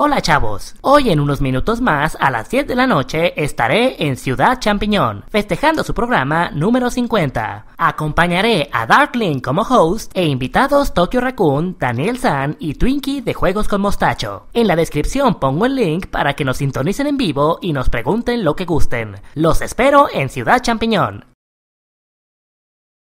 Hola chavos, hoy en unos minutos más a las 10 de la noche estaré en Ciudad Champiñón, festejando su programa número 50. Acompañaré a Darkling como host e invitados Tokyo Raccoon, Daniel San y Twinkie de Juegos con Mostacho. En la descripción pongo el link para que nos sintonicen en vivo y nos pregunten lo que gusten. Los espero en Ciudad Champiñón.